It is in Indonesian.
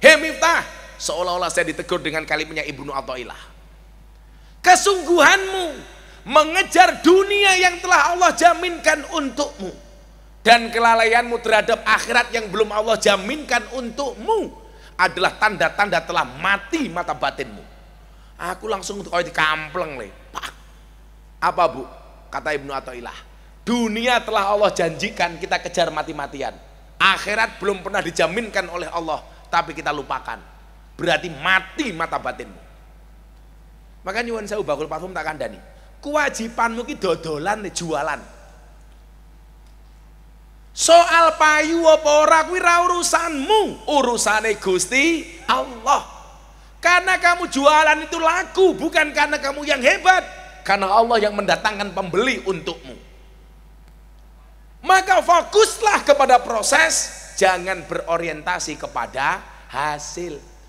Hei Miftah, seolah-olah saya ditegur dengan kalimatnya Ibnu Athaillah. Kesungguhanmu mengejar dunia yang telah Allah jaminkan untukmu dan kelalaianmu terhadap akhirat yang belum Allah jaminkan untukmu adalah tanda-tanda telah mati mata batinmu. Aku langsung kau kampleng le. Pak. Apa Bu? Kata Ibnu Athaillah. Dunia telah Allah janjikan kita kejar mati-matian. Akhirat belum pernah dijaminkan oleh Allah tapi kita lupakan. Berarti mati mata batinmu. Maka nyuwun saya bakul parfum tak kandani. Kewajibanmu ki dodolan jualan. Soal payu apa ora kuwi ra urusanmu, urusane Gusti Allah. Karena kamu jualan itu laku bukan karena kamu yang hebat, karena Allah yang mendatangkan pembeli untukmu. Maka fokuslah kepada proses Jangan berorientasi kepada hasil.